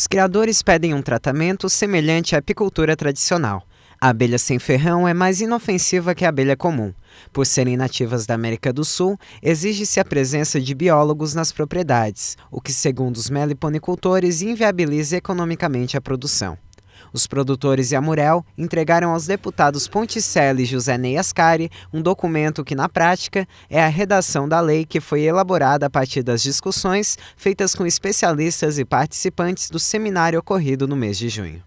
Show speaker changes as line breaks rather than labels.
Os criadores pedem um tratamento semelhante à apicultura tradicional. A abelha sem ferrão é mais inofensiva que a abelha comum. Por serem nativas da América do Sul, exige-se a presença de biólogos nas propriedades, o que, segundo os meliponicultores, inviabiliza economicamente a produção. Os produtores e a Murel entregaram aos deputados Ponticelli e José Ney Ascari um documento que, na prática, é a redação da lei que foi elaborada a partir das discussões feitas com especialistas e participantes do seminário ocorrido no mês de junho.